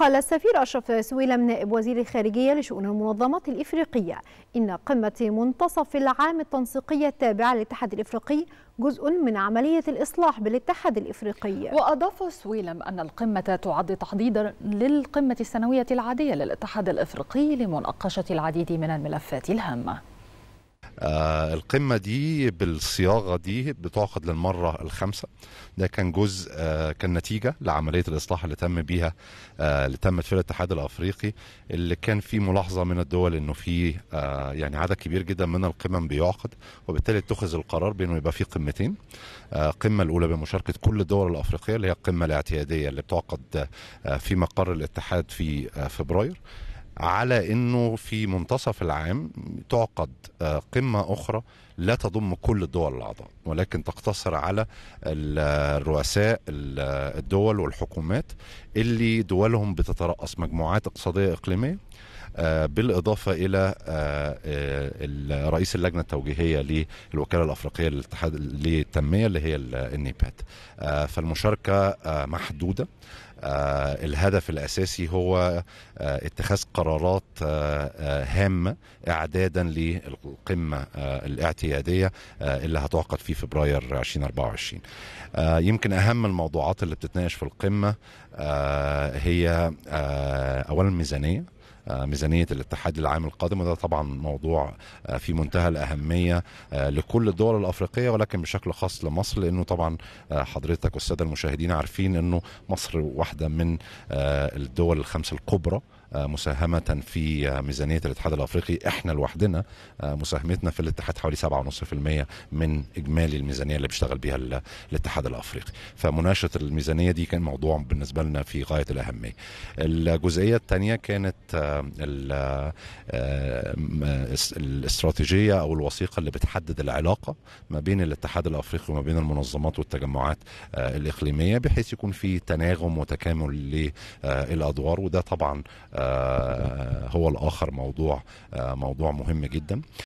قال السفير أشرف سويلم نائب وزير الخارجية لشؤون المنظمات الإفريقية إن قمة منتصف العام التنسيقية التابعة للاتحاد الإفريقي جزء من عملية الإصلاح بالاتحاد الإفريقي وأضاف سويلم أن القمة تعد تحضيدا للقمة السنوية العادية للاتحاد الإفريقي لمناقشة العديد من الملفات الهامة آه القمة دي بالصياغة دي بتعقد للمرة الخامسة ده كان جزء آه كان نتيجة لعملية الإصلاح اللي تم بيها آه اللي تمت في الاتحاد الأفريقي اللي كان في ملاحظة من الدول إنه في آه يعني عدد كبير جدا من القمم بيعقد وبالتالي اتخذ القرار بإنه يبقى في قمتين آه، القمة الأولى بمشاركة كل الدول الأفريقية اللي هي القمة الاعتيادية اللي بتعقد آه في مقر الاتحاد في آه فبراير على انه في منتصف العام تعقد آه، قمه اخرى لا تضم كل الدول الاعضاء ولكن تقتصر على الرؤساء الدول والحكومات اللي دولهم بتترأس مجموعات اقتصاديه اقليميه آه، بالإضافة إلى آه، رئيس اللجنة التوجيهية للوكالة الأفريقية للاتحاد للتنمية اللي هي النيبات فالمشاركة محدودة آه، الهدف الاساسي هو آه، اتخاذ قرارات آه، هامه اعدادا للقمه الاعتياديه اللي هتعقد في فبراير 2024 يمكن اهم الموضوعات اللي بتتناقش في القمه هي اولا الميزانيه آه، ميزانيه الاتحاد العام القادم وده طبعا موضوع آه، في منتهى الاهميه آه، لكل الدول الافريقيه ولكن بشكل خاص لمصر لانه طبعا حضرتك والساده المشاهدين عارفين انه مصر واحده من الدول الخمس الكبرى مساهمة في ميزانية الاتحاد الأفريقي إحنا لوحدنا مساهمتنا في الاتحاد حوالي 7.5% من إجمالي الميزانية اللي بيشتغل بها الاتحاد الأفريقي فمناقشة الميزانية دي كان موضوع بالنسبة لنا في غاية الأهمية الجزئية الثانية كانت آه، آه، الاستراتيجيه او الوثيقه اللي بتحدد العلاقه ما بين الاتحاد الافريقي وما بين المنظمات والتجمعات آه، الاقليميه بحيث يكون في تناغم وتكامل للادوار وده طبعا هو الاخر موضوع موضوع مهم جدا